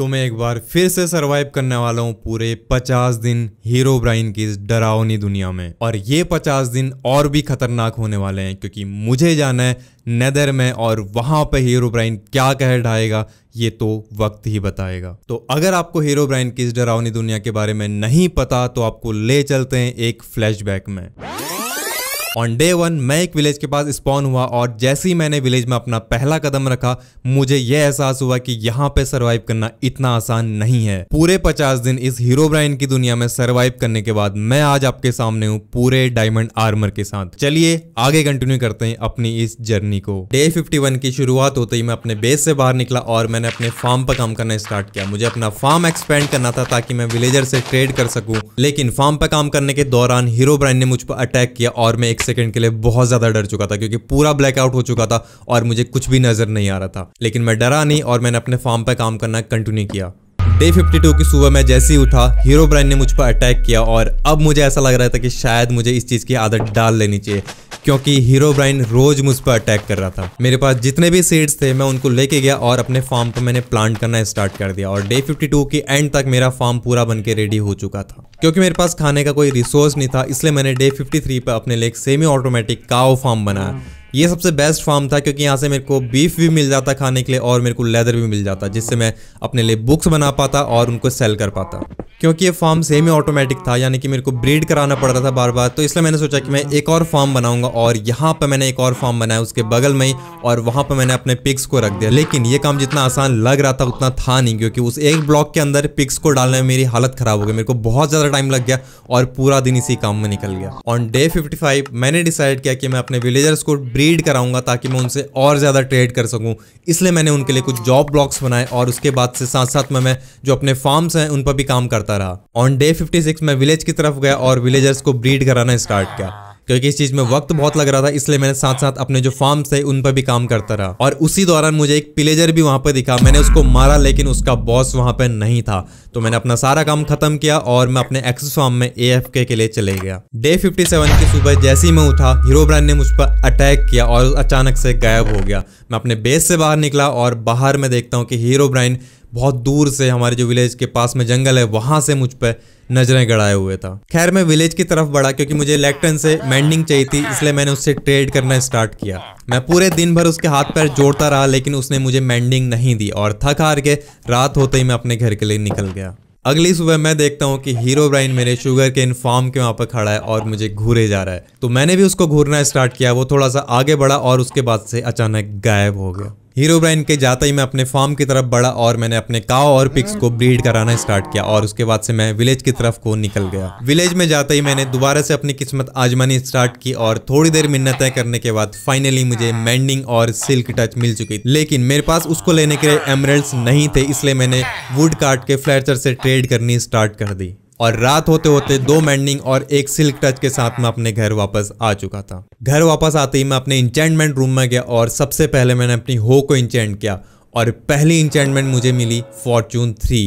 तो मैं एक बार फिर से सरवाइव करने वाला हूँ पूरे पचास दिन हीरो ब्राइन की इस डरावनी दुनिया में और ये पचास दिन और भी खतरनाक होने वाले हैं क्योंकि मुझे जाना है नेदर में और वहाँ पर हीरो ब्राइन क्या कह ढाएगा ये तो वक्त ही बताएगा तो अगर आपको हीरो ब्राइन की इस डरावनी दुनिया के बारे में नहीं पता तो आपको ले चलते हैं एक फ्लैशबैक में ऑन डे वन मैं एक विलेज के पास स्पॉन हुआ और जैसे ही मैंने विलेज में अपना पहला कदम रखा मुझे यह एहसास हुआ कि यहाँ पे सरवाइव करना इतना आसान नहीं है पूरे पचास दिन इस हीरो ब्राइन की दुनिया में सरवाइव करने के बाद मैं आज आपके सामने हूँ पूरे डायमंड आर्मर के साथ चलिए आगे कंटिन्यू करते हैं अपनी इस जर्नी को डे फिफ्टी की शुरुआत होते ही मैं अपने बेस से बाहर निकला और मैंने अपने फार्म पर काम करना स्टार्ट किया मुझे अपना फार्म एक्सपेंड करना था ताकि मैं विलेजर से ट्रेड कर सकूं लेकिन फार्म पर काम करने के दौरान हीरो ब्राइन ने मुझ पर अटैक किया और मैं एक एक सेकंड के लिए बहुत ज़्यादा डर चुका था क्योंकि पूरा ब्लैकआउट हो चुका था और मुझे कुछ भी नज़र नहीं आ रहा था लेकिन मैं डरा नहीं और मैंने अपने फार्म पर काम करना कंटिन्यू किया डे 52 की सुबह मैं जैसे ही उठा हीरो ब्राइन ने मुझ पर अटैक किया और अब मुझे ऐसा लग रहा था कि शायद मुझे इस चीज़ की आदत डाल लेनी चाहिए क्योंकि हीरो ब्राइन रोज मुझ पर अटैक कर रहा था मेरे पास जितने भी सीड्स थे मैं उनको लेके गया और अपने फार्म पर मैंने प्लांट करना स्टार्ट कर दिया और डे 52 के एंड तक मेरा फार्म पूरा बन के रेडी हो चुका था क्योंकि मेरे पास खाने का कोई रिसोर्स नहीं था इसलिए मैंने डे 53 पर अपने लिए एक सेमी ऑटोमेटिक काओ फार्म बनाया ये सबसे बेस्ट फार्म था क्योंकि यहाँ से मेरे को बीफ भी मिल जाता खाने के लिए और मेरे को लेदर भी मिल जाता जिससे मैं अपने लिए बुक्स बना पाता और उनको सेल कर पाता क्योंकि ये फार्म सेम ही ऑटोमेटिक था यानी कि मेरे को ब्रीड कराना पड़ रहा था बार बार तो इसलिए मैंने सोचा कि मैं एक और फार्म बनाऊंगा और यहाँ पर मैंने एक और फार्म बनाया उसके बगल में ही और वहाँ पर मैंने अपने पिक्स को रख दिया लेकिन ये काम जितना आसान लग रहा था उतना था नहीं क्योंकि उस एक ब्लॉक के अंदर पिक्स को डालने में मेरी हालत खराब हो गई मेरे को बहुत ज़्यादा टाइम लग गया और पूरा दिन इसी काम में निकल गया ऑन डे फिफ्टी मैंने डिसाइड किया कि मैं अपने विलेजर्स को ब्रीड कराऊंगा ताकि मैं उनसे और ज़्यादा ट्रेड कर सकूँ इसलिए मैंने उनके लिए कुछ जॉब ब्लॉक्स बनाए और उसके बाद से साथ साथ में मैं जो अपने फार्म्स हैं उन पर भी काम करता करता रहा ऑन डे 56 मैं विलेज की तरफ गया और विलेजर्स को ब्रीड कराना स्टार्ट किया क्योंकि इस चीज में वक्त बहुत लग रहा था इसलिए मैंने साथ साथ अपने जो फार्म थे उन पर भी काम करता रहा और उसी दौरान मुझे एक पिलेजर भी वहां पर दिखा मैंने उसको मारा लेकिन उसका बॉस वहां पर नहीं था तो मैंने अपना सारा काम खत्म किया और मैं अपने एक्सेस फार्म में ए के लिए चले गया डे 57 की सुबह जैसे ही मैं उठा हीरो ब्रांड ने मुझ पर अटैक किया और अचानक से गायब हो गया मैं अपने बेस से बाहर निकला और बाहर में देखता हूँ कि हीरो ब्रांड बहुत दूर से हमारे जो विलेज के पास में जंगल है वहां से मुझ पर नजरें गड़ाए हुए था खैर मैं विलेज की तरफ बढ़ा क्योंकि मुझे इलेक्ट्रन से मैंडिंग चाहिए थी इसलिए मैंने उससे ट्रेड करना स्टार्ट किया मैं पूरे दिन भर उसके हाथ पैर जोड़ता रहा लेकिन उसने मुझे मैंडिंग नहीं दी और थक हार के रात होते ही मैं अपने घर के लिए निकल गया अगली सुबह मैं देखता हूँ कि हीरो ब्राइन मेरे शुगर के इन फार्म के वहाँ पर खड़ा है और मुझे घूरे जा रहा है तो मैंने भी उसको घूरना स्टार्ट किया वो थोड़ा सा आगे बढ़ा और उसके बाद से अचानक गायब हो गया हीरो ब्राइन के जाते ही मैं अपने फार्म की तरफ बढ़ा और मैंने अपने काव और पिक्स को ब्रीड कराना स्टार्ट किया और उसके बाद से मैं विलेज की तरफ को निकल गया विलेज में जाते ही मैंने दोबारा से अपनी किस्मत आजमानी स्टार्ट की और थोड़ी देर मिन्नतें करने के बाद फाइनली मुझे मैंडिंग और सिल्क टच मिल चुकी लेकिन मेरे पास उसको लेने के लिए एमरेल्स नहीं थे इसलिए मैंने वुड काट के फ्लैचर से ट्रेड करनी स्टार्ट कर दी और रात होते होते दो मैंडिंग और एक सिल्क टच के साथ मैं अपने घर वापस आ चुका था घर वापस आते ही मैं अपने इंचेंटमेंट रूम में गया और सबसे पहले मैंने अपनी हो को इंचेंट किया और पहली इंचेंटमेंट मुझे मिली फॉर्चून थ्री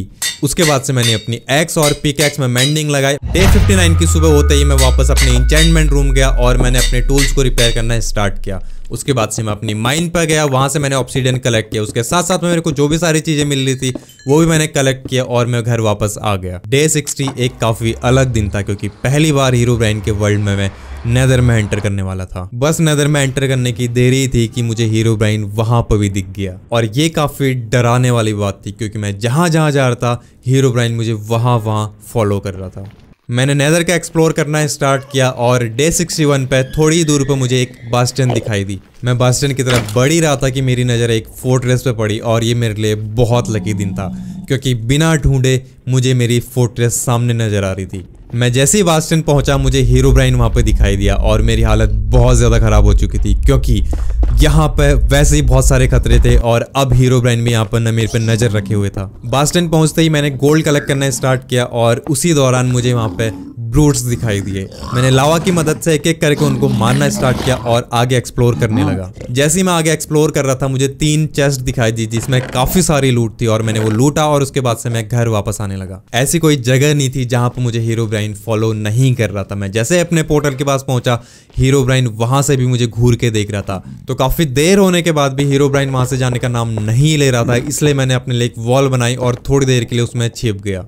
उसके बाद से मैंने अपनी एक्स और पिक एक्स में मैंडिंग लगाई डे 59 की सुबह होते ही मैं वापस अपने इंचेंटमेंट रूम गया और मैंने अपने टूल्स को रिपेयर करना स्टार्ट किया उसके बाद से मैं अपनी माइन पर गया वहाँ से मैंने ऑप्सीडन कलेक्ट किया उसके साथ साथ में मेरे को जो भी सारी चीज़ें मिल रही थी वो भी मैंने कलेक्ट किया और मैं घर वापस आ गया डे सिक्सटी एक काफ़ी अलग दिन था क्योंकि पहली बार हीरो ब्राइन के वर्ल्ड में मैं नदर में एंटर करने वाला था बस नदर में एंटर करने की देरी थी कि मुझे हीरो ब्राइन वहां पर भी दिख गया और ये काफी डराने वाली बात थी क्योंकि मैं जहां जहां जा रहा था हीरो ब्राइन मुझे वहां वहां फॉलो कर रहा था मैंने नेदर का एक्सप्लोर करना स्टार्ट किया और डे 61 पे थोड़ी दूर पर मुझे एक बास्टन दिखाई दी मैं बास्टन की तरफ बढ़ ही रहा था कि मेरी नज़र एक फोर्ट्रेस पे पड़ी और ये मेरे लिए बहुत लकी दिन था क्योंकि बिना ढूंढे मुझे मेरी फोर्ट्रेस सामने नज़र आ रही थी मैं जैसे ही बास स्टैंड पहुंचा मुझे हीरो ब्राइन वहां पे दिखाई दिया और मेरी हालत बहुत ज़्यादा ख़राब हो चुकी थी क्योंकि यहाँ पर वैसे ही बहुत सारे खतरे थे और अब हीरो ब्राइन भी यहाँ पर न मेरे पर नज़र रखे हुए था बास स्टैंड पहुँचते ही मैंने गोल्ड कलेक्ट करना स्टार्ट किया और उसी दौरान मुझे वहाँ पर ब्रूट्स दिखाई दिए मैंने लावा की मदद से एक एक करके उनको मारना स्टार्ट किया और आगे एक्सप्लोर करने हाँ। लगा जैसे ही मैं आगे एक्सप्लोर कर रहा था मुझे तीन चेस्ट दिखाई दी जिसमें काफी सारी लूट थी और मैंने वो लूटा और उसके बाद से मैं घर वापस आने लगा ऐसी कोई जगह नहीं थी जहां पर मुझे हीरो ब्राइन फॉलो नहीं कर रहा था मैं जैसे अपने पोर्टल के पास पहुंचा हीरो ब्राइन वहां से भी मुझे घूर के देख रहा था तो काफी देर होने के बाद भी हीरो ब्राइन वहां से जाने का नाम नहीं ले रहा था इसलिए मैंने अपने लिए एक वॉल बनाई और थोड़ी देर के लिए उसमें छिप गया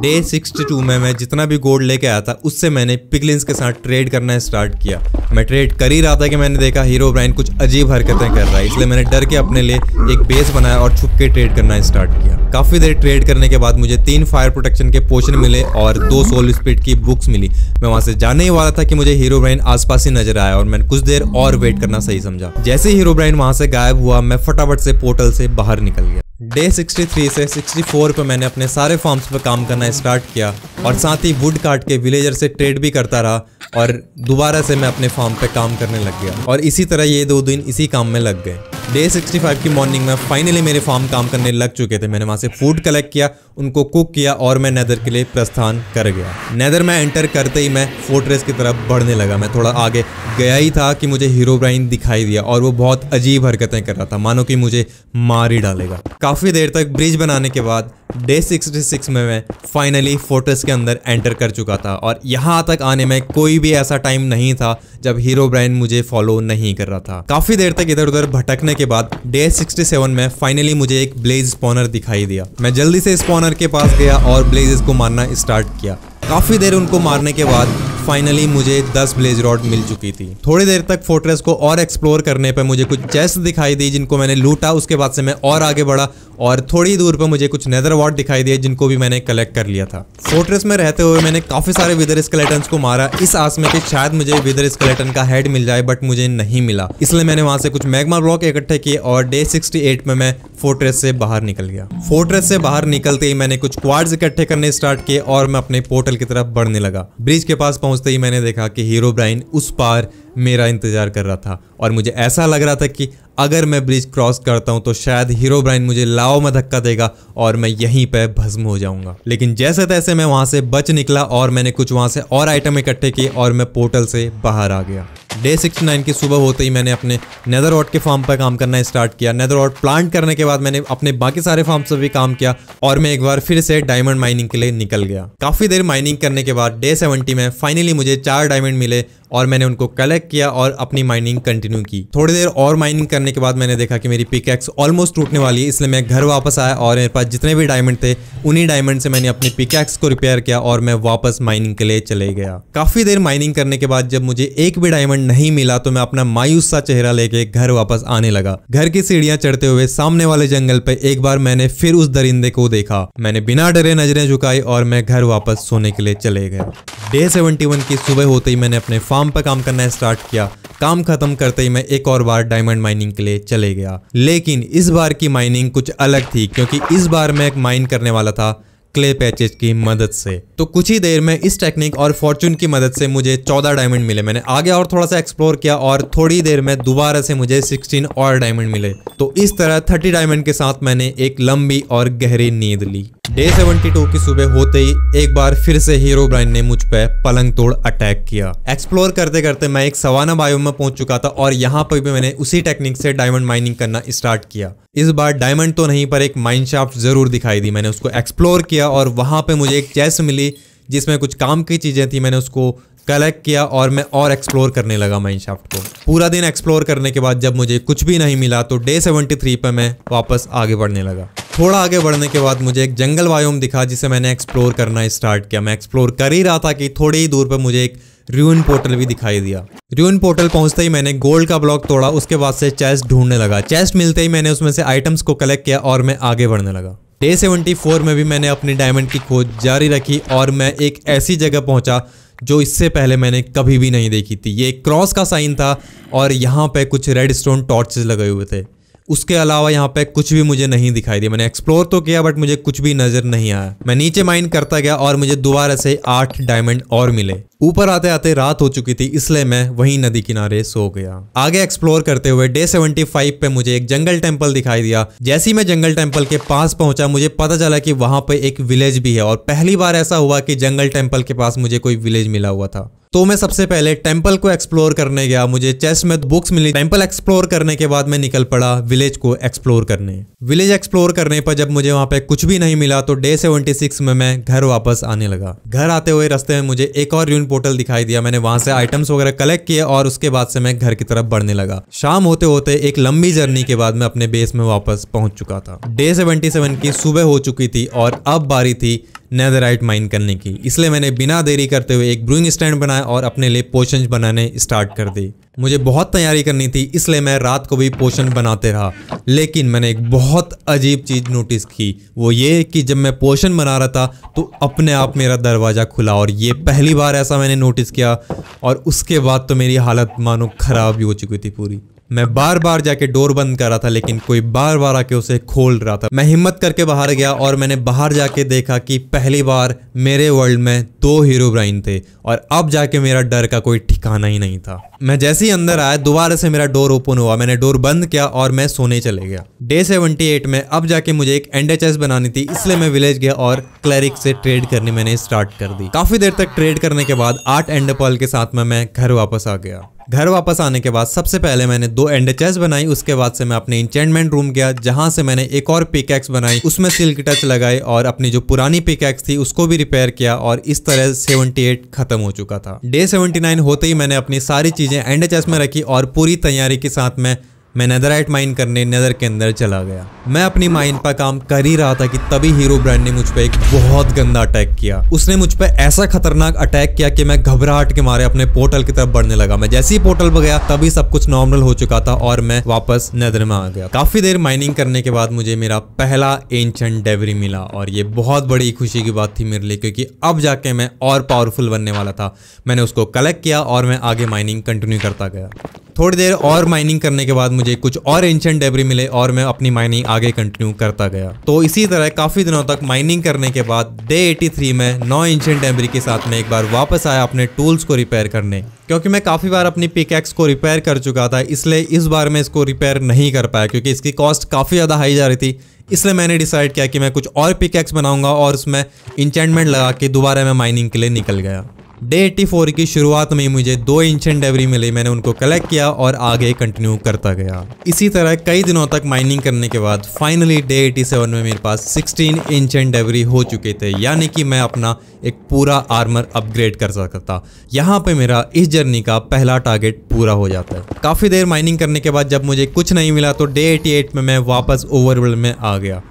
डे 62 में मैं जितना भी गोल्ड लेके आया था उससे मैंने पिगलिंस के साथ ट्रेड करना स्टार्ट किया मैं ट्रेड कर ही रहा था कि मैंने देखा हीरो ब्राइन कुछ अजीब हरकतें कर रहा है इसलिए मैंने डर के अपने लिए एक बेस बनाया और छुप के ट्रेड करना स्टार्ट किया काफ़ी देर ट्रेड करने के बाद मुझे तीन फायर प्रोटेक्शन के पोशन मिले और दो सोल स्पीड की बुक्स मिली मैं वहाँ से जाने ही वाला था कि मुझे हीरो ब्राइन आसपास ही नजर आया और मैंने कुछ देर और वेट करना सही समझा जैसे हीरो ब्राइन वहाँ से गायब हुआ मैं फटाफट से पोर्टल से बाहर निकल गया डे 63 से 64 पे मैंने अपने सारे फार्म्स पर काम करना स्टार्ट किया और साथ ही वुड काट के विलेजर से ट्रेड भी करता रहा और दोबारा से मैं अपने फार्म पे काम करने लग गया और इसी तरह ये दो दिन इसी काम में लग गए डे 65 की मॉर्निंग में फाइनली मेरे फार्म काम करने लग चुके थे मैंने वहाँ से फूड कलेक्ट किया उनको कुक किया और मैं नेदर के लिए प्रस्थान कर गया नेदर में एंटर करते ही मैं फोर्ट्रेस की तरफ बढ़ने लगा मैं थोड़ा आगे गया ही था कि मुझे हीरो ब्राइन दिखाई दिया और वो बहुत अजीब हरकतें कर रहा था मानो कि मुझे मार ही डालेगा काफ़ी देर तक ब्रिज बनाने के बाद डे 66 में मैं फाइनली फोटोस के अंदर एंटर कर चुका था और यहाँ तक आने में कोई भी ऐसा टाइम नहीं था जब हीरो ब्राइन मुझे फॉलो नहीं कर रहा था काफी देर तक इधर उधर भटकने के बाद डे 67 में फाइनली मुझे एक ब्लेज स्पॉनर दिखाई दिया मैं जल्दी से स्पॉनर के पास गया और ब्लेज को मारना स्टार्ट किया काफी देर उनको मारने के बाद फाइनली मुझे 10 ब्लेज रॉड मिल चुकी थी थोड़ी देर तक फोर्ट्रेस को और एक्सप्लोर करने पर मुझे कुछ चेस्ट दिखाई दी जिनको मैंने लूटा उसके बाद से मैं और आगे बढ़ा और थोड़ी दूर पर मुझे कुछ नेदर वार्ड दिखाई दिए जिनको भी मैंने कलेक्ट कर लिया था फोर्ट्रेस में रहते हुए मैंने काफ़ी सारे विदर स्केलेटन को मारा इस आस में कि शायद मुझे विदर स्केलेटन का हेड मिल जाए बट मुझे नहीं मिला इसलिए मैंने वहां से कुछ मैग्मा ब्लॉक इकट्ठे किए और डे 68 में मैं फोर्ट्रेस से बाहर निकल गया फोर्ट्रेस से बाहर निकलते ही मैंने कुछ क्वार इकट्ठे करने स्टार्ट किए और मैं अपने पोर्टल की तरफ बढ़ने लगा ब्रिज के पास पहुंच पहुंचते ही मैंने देखा कि हीरो ब्राइन उस पार मेरा इंतज़ार कर रहा था और मुझे ऐसा लग रहा था कि अगर मैं ब्रिज क्रॉस करता हूं तो शायद हीरो ब्राइन मुझे लाओ में धक्का देगा और मैं यहीं पर भस्म हो जाऊंगा लेकिन जैसे तैसे मैं वहां से बच निकला और मैंने कुछ वहाँ से और आइटम इकट्ठे किए और मैं पोर्टल से बाहर आ गया डे सिक्स नाइन की सुबह होते ही मैंने अपने नेदर ऑट के फार्म पर काम करना स्टार्ट किया नेदर ऑट प्लांट करने के बाद मैंने अपने बाकी सारे फार्म पर भी काम किया और मैं एक बार फिर से डायमंड माइनिंग के लिए निकल गया काफ़ी देर माइनिंग करने के बाद डे सेवेंटी में फाइनली मुझे चार डायमंड मिले और मैंने उनको कलेक्ट किया और अपनी माइनिंग कंटिन्यू की थोड़ी देर और माइनिंग करने के बाद मैंने देखा कि मेरी पिकेक्स ऑलमोस्ट टूटने वाली है इसलिए मैं घर वापस आया और मेरे पास जितने भी डायमंड थे उन्हीं डायमंड से मैंने अपनी पिकेक्स को रिपेयर किया और मैं वापस माइनिंग के लिए चले गया काफ़ी देर माइनिंग करने के बाद जब मुझे एक भी डायमंड नहीं मिला तो मैं अपना मायूस सा चेहरा लेके घर वापस आने लगा घर की सीढ़ियाँ चढ़ते हुए सामने वाले जंगल पर एक बार मैंने फिर उस दरिंदे को देखा मैंने बिना डरे नजरें झुकाई और मैं घर वापस सोने के लिए चले गए डे सेवेंटी की सुबह होते ही मैंने अपने फार्म काम पर काम करना स्टार्ट किया काम खत्म करते ही मैं एक और बार डायमंड माइनिंग के लिए चले गया लेकिन इस बार की माइनिंग कुछ अलग थी क्योंकि इस बार मैं एक माइन करने वाला था क्ले पैचेज की मदद से तो कुछ ही देर में इस टेक्निक और फॉर्चून की मदद से मुझे 14 डायमंड मिले मैंने आगे और थोड़ा सा एक्सप्लोर किया और थोड़ी देर में दोबारा से मुझे 16 और डायमंड मिले तो इस तरह 30 डायमंड के साथ मैंने एक लंबी और गहरी नींद ली डे 72 की सुबह होते ही एक बार फिर से हीरो ब्राइन ने मुझ पर पलंग तोड़ अटैक किया एक्सप्लोर करते करते मैं एक सवाना बायो में पहुंच चुका था और यहाँ पर भी मैंने उसी टेक्निक से डायमंड माइनिंग करना स्टार्ट किया इस बार डायमंड तो नहीं पर एक माइंड शाफ्ट जरूर दिखाई दी मैंने उसको एक्सप्लोर किया और वहाँ पर मुझे एक चेस्ट मिली जिसमें कुछ काम की चीज़ें थी मैंने उसको कलेक्ट किया और मैं और एक्सप्लोर करने लगा माइंड शाफ्ट को पूरा दिन एक्सप्लोर करने के बाद जब मुझे कुछ भी नहीं मिला तो डे सेवेंटी पर मैं वापस आगे बढ़ने लगा थोड़ा आगे बढ़ने के बाद मुझे एक जंगल वायोम दिखा जिसे मैंने एक्सप्लोर करना स्टार्ट किया मैं एक्सप्लोर कर ही रहा था कि थोड़ी ही दूर पर मुझे एक र्यून पोर्टल भी दिखाई दिया र्यून पोर्टल पहुंचते ही मैंने गोल्ड का ब्लॉक तोड़ा उसके बाद से चेस्ट ढूंढने लगा चेस्ट मिलते ही मैंने उसमें से आइटम्स को कलेक्ट किया और मैं आगे बढ़ने लगा डे सेवेंटी में भी मैंने अपनी डायमंड की खोज जारी रखी और मैं एक ऐसी जगह पहुंचा जो इससे पहले मैंने कभी भी नहीं देखी थी ये क्रॉस का साइन था और यहाँ पे कुछ रेड स्टोन टॉर्चेज लगे हुए थे उसके अलावा यहाँ पे कुछ भी मुझे नहीं दिखाई दिया मैंने एक्सप्लोर तो किया बट मुझे कुछ भी नजर नहीं आया मैं नीचे माइन करता गया और मुझे दोबारा से आठ डायमंड और मिले ऊपर आते आते रात हो चुकी थी इसलिए मैं वहीं नदी किनारे सो गया आगे एक्सप्लोर करते हुए डे 75 पे मुझे एक जंगल टेम्पल दिखाई दिया जैसी मैं जंगल टेम्पल के पास पहुंचा मुझे पता चला कि वहां पे एक विलेज भी है और पहली बार ऐसा हुआ कि जंगल टेम्पल के पास मुझे कोई विलेज मिला हुआ था तो मैं सबसे पहले टेम्पल को एक्सप्लोर करने गया मुझे चेस्ट में बुक्स मिली टेम्पल एक्सप्लोर करने के बाद मैं निकल पड़ा विलेज को एक्सप्लोर करने विलेज एक्सप्लोर करने पर जब मुझे वहां पे कुछ भी नहीं मिला तो डे सेवेंटी सिक्स में मैं घर वापस आने लगा घर आते हुए रास्ते में मुझे एक और यून पोर्टल दिखाई दिया मैंने वहां से आइटम्स वगैरह कलेक्ट किए और उसके बाद से मैं घर की तरफ बढ़ने लगा शाम होते होते एक लंबी जर्नी के बाद मैं अपने बेस में वापस पहुंच चुका था डे सेवेंटी सेवन की सुबह हो चुकी थी और अब बारी थी नैदराइट माइन करने की इसलिए मैंने बिना देरी करते हुए एक ब्रूइंग स्टैंड बनाया और अपने लिए पोशन बनाने स्टार्ट कर दी मुझे बहुत तैयारी करनी थी इसलिए मैं रात को भी पोशन बनाते रहा लेकिन मैंने एक बहुत अजीब चीज़ नोटिस की वो ये कि जब मैं पोशन बना रहा था तो अपने आप मेरा दरवाज़ा खुला और ये पहली बार ऐसा मैंने नोटिस किया और उसके बाद तो मेरी हालत मानो ख़राब ही हो चुकी थी पूरी मैं बार बार जाके डोर बंद कर रहा था लेकिन कोई बार बार आके उसे खोल रहा था मैं हिम्मत करके बाहर गया और मैंने बाहर जाके देखा कि पहली बार मेरे वर्ल्ड में दो हीरो ब्राइन थे और अब जाके मेरा डर का कोई ठिकाना ही नहीं था मैं जैसे ही अंदर आया दोबारा से मेरा डोर ओपन हुआ मैंने डोर बंद किया और मैं सोने चले गया डे सेवेंटी एट में अब जाके मुझे एक एंड बनानी थी इसलिए मैं विलेज गया और क्लरिक से ट्रेड करनी मैंने स्टार्ट कर दी काफी देर तक ट्रेड करने के बाद आठ एंड के साथ में मैं घर वापस आ गया घर वापस आने के बाद सबसे पहले मैंने दो एंड बनाई उसके बाद से मैं अपने इंचेंटमेंट रूम गया जहां से मैंने एक और पिकैक्स बनाई उसमें सिल्क टच लगाई और अपनी जो पुरानी पिकैक्स थी उसको भी रिपेयर किया और इस तरह 78 खत्म हो चुका था डे 79 होते ही मैंने अपनी सारी चीजें एंड में रखी और पूरी तैयारी के साथ मैं मैं नेदराइट माइन करने नेदर के अंदर चला गया मैं अपनी माइन पर काम कर ही रहा था कि तभी हीरो ब्रांड ने मुझ पर एक बहुत गंदा अटैक किया उसने मुझ पर ऐसा खतरनाक अटैक किया कि मैं घबराहट के मारे अपने पोर्टल की तरफ बढ़ने लगा मैं जैसे ही पोर्टल पर गया तभी सब कुछ नॉर्मल हो चुका था और मैं वापस नेदर में आ गया काफी देर माइनिंग करने के बाद मुझे मेरा पहला एंशंट डेवरी मिला और ये बहुत बड़ी खुशी की बात थी मेरे लिए क्योंकि अब जाके मैं और पावरफुल बनने वाला था मैंने उसको कलेक्ट किया और मैं आगे माइनिंग कंटिन्यू करता गया थोड़ी देर और माइनिंग करने के बाद मुझे कुछ और एंशियंट डेबरी मिले और मैं अपनी माइनिंग आगे कंटिन्यू करता गया तो इसी तरह काफी दिनों तक माइनिंग करने के बाद डे 83 में नौ एंशियंट डेबरी के साथ में एक बार वापस आया अपने टूल्स को रिपेयर करने क्योंकि मैं काफ़ी बार अपनी पिकैक्स को रिपेयर कर चुका था इसलिए इस बार मैं इसको रिपेयर नहीं कर पाया क्योंकि इसकी कॉस्ट काफ़ी ज़्यादा हाई जा रही थी इसलिए मैंने डिसाइड किया कि मैं कुछ और पिकैक्स बनाऊंगा और उसमें इंचेंटमेंट लगा के दोबारा मैं माइनिंग के लिए निकल गया डे 84 की शुरुआत में मुझे दो इंशेंट डेवरी मिली मैंने उनको कलेक्ट किया और आगे कंटिन्यू करता गया इसी तरह कई दिनों तक माइनिंग करने के बाद फाइनली डे 87 में मेरे पास 16 इंशेंट डेवरी हो चुके थे यानी कि मैं अपना एक पूरा आर्मर अपग्रेड कर सकता था यहाँ पे मेरा इस जर्नी का पहला टारगेट पूरा हो जाता है काफ़ी देर माइनिंग करने के बाद जब मुझे कुछ नहीं मिला तो डे एटी में मैं वापस ओवरवर्ल्ड में आ गया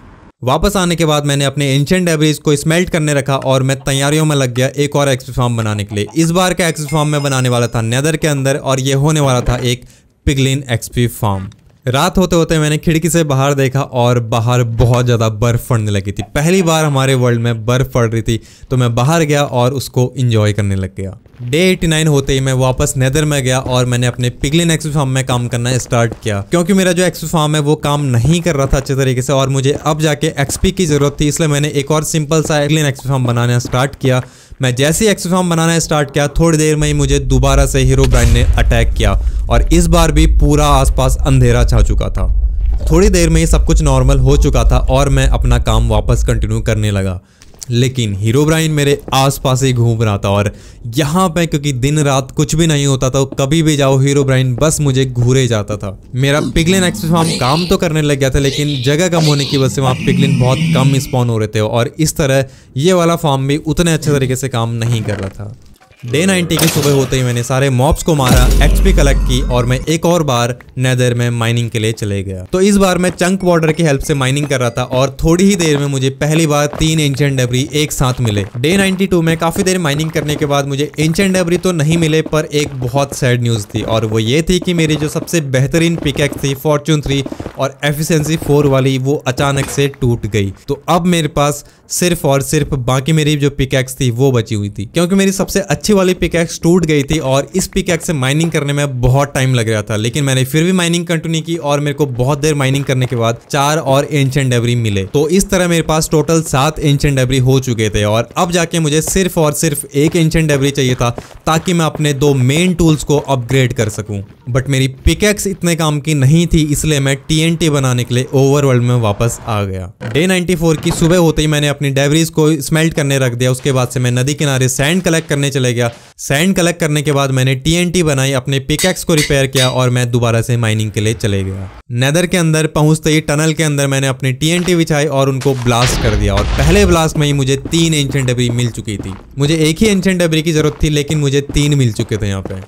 वापस आने के बाद मैंने अपने एंशेंट डेबरीज को स्मेल्ट करने रखा और मैं तैयारियों में लग गया एक और एक्सपी फार्म बनाने के लिए इस बार का एक्सपी फार्म मैं बनाने वाला था नेदर के अंदर और ये होने वाला था एक पिगलिन एक्सपी फार्म रात होते होते मैंने खिड़की से बाहर देखा और बाहर बहुत ज़्यादा बर्फ़ पड़ने लगी थी पहली बार हमारे वर्ल्ड में बर्फ़ पड़ रही थी तो मैं बाहर गया और उसको इंजॉय करने लग गया डे 89 होते ही मैं वापस नेदर में गया और मैंने अपने पिगलिन एक्सो फार्म में काम करना स्टार्ट किया क्योंकि मेरा जो एक्सो फार्म है वो काम नहीं कर रहा था अच्छे तरीके से और मुझे अब जाके एक्सपी की ज़रूरत थी इसलिए मैंने एक और सिंपल सा पिगलिन एक्सो फार्म बनाना स्टार्ट किया मैं जैसे ही एक्सो फार्म बनाना स्टार्ट किया थोड़ी देर में ही मुझे दोबारा से हीरो ब्रांड ने अटैक किया और इस बार भी पूरा आसपास अंधेरा छा चुका था थोड़ी देर में ही सब कुछ नॉर्मल हो चुका था और मैं अपना काम वापस कंटिन्यू करने लगा लेकिन हीरो ब्राइन मेरे आसपास ही घूम रहा था और यहाँ पे क्योंकि दिन रात कुछ भी नहीं होता था कभी भी जाओ हीरो ब्राइन बस मुझे घूरे जाता था मेरा पिगलिन एक्सप्रेस फार्म काम तो करने लग गया था लेकिन जगह कम होने की वजह से वहाँ पिगलिन बहुत कम स्पॉन हो रहे थे और इस तरह ये वाला फार्म भी उतने अच्छे तरीके से काम नहीं कर रहा था डे 90 की सुबह होते ही मैंने सारे मॉब्स को मारा एक्सपी कलेक्ट की और मैं एक और बार नदर में माइनिंग के लिए चले गया तो इस बार मैं चंक वॉर्डर की हेल्प से माइनिंग कर रहा था और थोड़ी ही देर में मुझे पहली बार तीन एंशियंट डबरी एक साथ मिले डे 92 में काफी देर माइनिंग करने के बाद मुझे एंशियंट डबरी तो नहीं मिले पर एक बहुत सैड न्यूज थी और वो ये थी कि मेरी जो सबसे बेहतरीन पिकैक्स थी फॉर्चून थ्री और एफिशिएंसी फोर वाली वो अचानक से टूट गई तो अब मेरे पास सिर्फ और सिर्फ बाकी मेरी जो पिकैक्स थी वो बची हुई थी क्योंकि मेरी सबसे अच्छी वाली पिकैक्स टूट गई थी और इस पिकैक्स से माइनिंग करने में बहुत टाइम लग रहा था लेकिन मैंने फिर भी माइनिंग कंटिन्यू की और मेरे को बहुत देर माइनिंग करने के बाद चार और एंशियन डेबरी मिले तो इस तरह मेरे पास टोटल सात एंशियन डेबरी हो चुके थे और अब जाके मुझे सिर्फ और सिर्फ एक एंशियन डेबरी चाहिए था ताकि मैं अपने दो मेन टूल्स को अपग्रेड कर सकूं बट मेरी पिकैक्स इतने काम की नहीं थी इसलिए मैं टी बनाने के लिए ओवरवर्ल्ड में वापस आ गया डे 94 की सुबह होते ही मैंने अपनी डेवरीज को स्मेल्ट करने रख दिया उसके बाद से मैं नदी किनारे सैंड कलेक्ट करने चले गया सैंड कलेक्ट करने के बाद मैंने टीएनटी बनाई अपने पिकेक्स को रिपेयर किया और मैं दोबारा से माइनिंग के लिए चले गया नेदर के अंदर पहुंचते ही टनल के अंदर मैंने अपने टीएनटी बिछाई और उनको ब्लास्ट कर दिया और पहले ब्लास्ट में ही मुझे तीन एंशियन डबरी मिल चुकी थी मुझे एक ही एंशियन डबरी की जरूरत थी लेकिन मुझे तीन मिल चुके थे यहाँ पे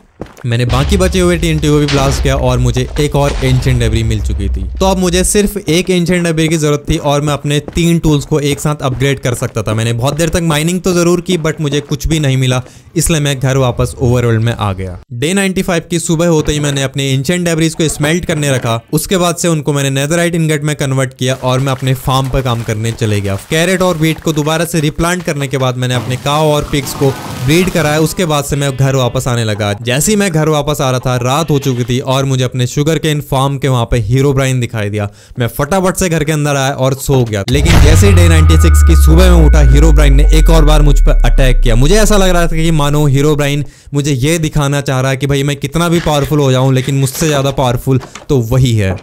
मैंने बाकी बचे हुए टीएनटी को भी ब्लास्ट किया और मुझे एक और एंशेंट डबरी मिल चुकी थी तो अब मुझे सिर्फ एक एंशेंट डबरी की जरूरत थी और मैं अपने तीन टूल्स को एक साथ अपग्रेड कर सकता था मैंने बहुत देर तक माइनिंग तो जरूर की बट मुझे कुछ भी नहीं मिला इसलिए मैं घर वापस ओवरवर्ल्ड में आ गया डे नाइनटी की सुबह होते ही मैंने अपने एंशेंट डबरीज को स्मेल्ट करने रखा उसके बाद से उनको मैंने नेदराइट इनगेट में कन्वर्ट किया और मैं अपने फार्म पर काम करने चले गया कैरेट और वीट को दोबारा से रिप्लांट करने के बाद मैंने अपने काव और पिक्स को ब्रीड कराया उसके बाद से मैं घर वापस आने लगा जैसे ही मैं मैं घर वापस आ रहा था रात हो चुकी थी और मुझे अपने शुगर के इन फार्म के वहां पे हीरो ब्राइन दिखाई दिया मैं फटाफट से घर के अंदर आया और सो गया लेकिन जैसे ही डे 96 की सुबह में उठा हीरो ब्राइन ने एक और बार मुझ पर अटैक किया मुझे ऐसा लग रहा था कि मानो हीरो ब्राइन मुझे ये दिखाना चाह रहा है कि भाई मैं कितना भी पावरफुल हो जाऊँ लेकिन मुझसे ज़्यादा पावरफुल तो वही है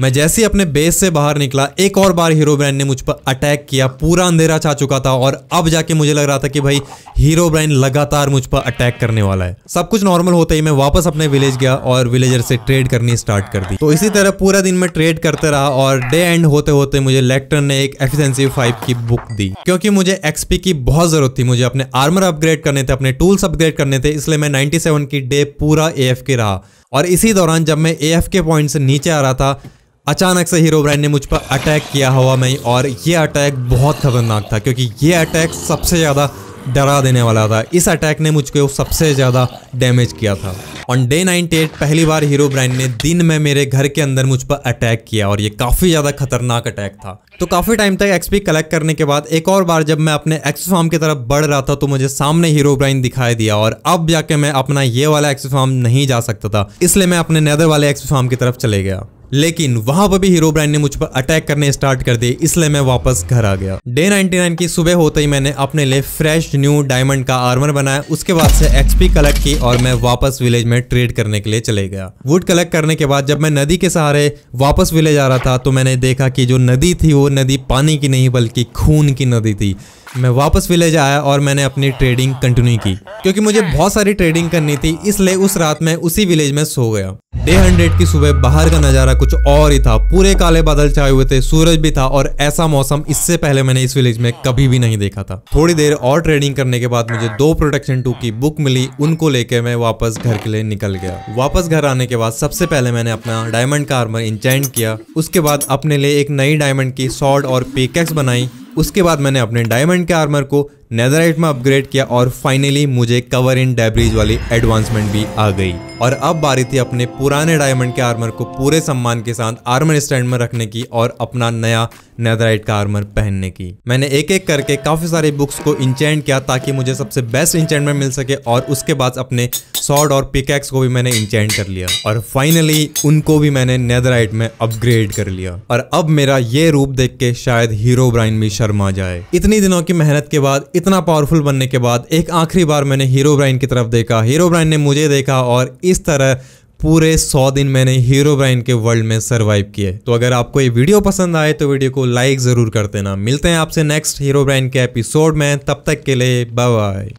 मैं जैसे ही अपने बेस से बाहर निकला एक और बार हीरो ब्रांड ने मुझ पर अटैक किया पूरा अंधेरा छा चुका था और अब जाके मुझे लग रहा था कि भाई हीरो ब्रांड लगातार मुझ पर अटैक करने वाला है सब कुछ नॉर्मल होते ही मैं वापस अपने विलेज गया और विलेजर से ट्रेड करनी स्टार्ट कर दी तो इसी तरह पूरा दिन मैं ट्रेड करते रहा और डे एंड होते होते मुझे लेक्टर ने एक एफिशेंसी फाइव की बुक दी क्योंकि मुझे एक्सपी की बहुत जरूरत थी मुझे अपने आर्मर अपग्रेड करने थे अपने टूल्स अपग्रेड करने थे इसलिए मैं नाइनटी की डे पूरा ए रहा और इसी दौरान जब मैं ए के पॉइंट से नीचे आ रहा था अचानक से हीरो ब्रांड ने मुझ पर अटैक किया हुआ मैं और ये अटैक बहुत खतरनाक था क्योंकि ये अटैक सबसे ज़्यादा डरा देने वाला था इस अटैक ने मुझको सबसे ज़्यादा डैमेज किया था ऑन डे 98 पहली बार हीरो ब्रांड ने दिन में मेरे घर के अंदर मुझ पर अटैक किया और ये काफ़ी ज़्यादा खतरनाक अटैक था तो काफ़ी टाइम तक एक्सपी कलेक्ट करने के बाद एक और बार जब मैं अपने एक्स फार्म की तरफ बढ़ रहा था तो मुझे सामने हीरो ब्राइन दिखाई दिया और अब जाके मैं अपना ये वाला एक्स फार्म नहीं जा सकता था इसलिए मैं अपने नैदर वाले एक्स फार्म की तरफ चले गया लेकिन वहां पर भी हीरो ब्रांड ने मुझ पर अटैक करने स्टार्ट कर दिए इसलिए मैं वापस घर आ गया डे 99 की सुबह होते ही मैंने अपने लिए फ्रेश न्यू डायमंड का आर्मर बनाया उसके बाद से एक्सपी कलेक्ट की और मैं वापस विलेज में ट्रेड करने के लिए चले गया वुड कलेक्ट करने के बाद जब मैं नदी के सहारे वापस विलेज आ रहा था तो मैंने देखा कि जो नदी थी वो नदी पानी की नहीं बल्कि खून की नदी थी मैं वापस विलेज आया और मैंने अपनी ट्रेडिंग कंटिन्यू की क्योंकि मुझे बहुत सारी ट्रेडिंग करनी थी इसलिए उस रात मैं उसी विलेज में सो गया डे हंड्रेड की सुबह बाहर का नज़ारा कुछ और ही था पूरे काले बादल छाए हुए थे सूरज भी था और ऐसा मौसम इससे पहले मैंने इस विलेज में कभी भी नहीं देखा था थोड़ी देर और ट्रेडिंग करने के बाद मुझे दो प्रोटेक्शन टू की बुक मिली उनको लेके मैं वापस घर के लिए निकल गया वापस घर आने के बाद सबसे पहले मैंने अपना डायमंड का आर्मर किया उसके बाद अपने लिए एक नई डायमंड की सॉर्ड और पेकेक्स बनाई उसके बाद मैंने अपने डायमंड के आर्मर को नेदराइट में अपग्रेड किया और फाइनली मुझे कवर इन डेब्रीज वाली एडवांसमेंट भी आ गई और अब बारी थी अपने पुराने डायमंड के आर्मर को पूरे सम्मान के साथ आर्मर स्टैंड में रखने की और अपना नया नेदराइट का आर्मर पहनने की मैंने एक एक करके काफी सारे बुक्स को इंचेंट किया ताकि मुझे सबसे बेस्ट इंचेंटमेंट मिल सके और उसके बाद अपने सॉर्ड और पिकेक्स को भी मैंने इंचेंट कर लिया और फाइनली उनको भी मैंने नेदराइट में अपग्रेड कर लिया और अब मेरा ये रूप देख के शायद हीरो ब्राइन भी शर्मा जाए इतनी दिनों की मेहनत के बाद इतना पावरफुल बनने के बाद एक आखिरी बार मैंने हीरो ब्राइन की तरफ देखा हीरो ब्राइन ने मुझे देखा और इस तरह पूरे सौ दिन मैंने हीरो ब्राइन के वर्ल्ड में सरवाइव किए तो अगर आपको ये वीडियो पसंद आए तो वीडियो को लाइक जरूर कर देना मिलते हैं आपसे नेक्स्ट हीरो ब्राइन के एपिसोड में तब तक के लिए बाय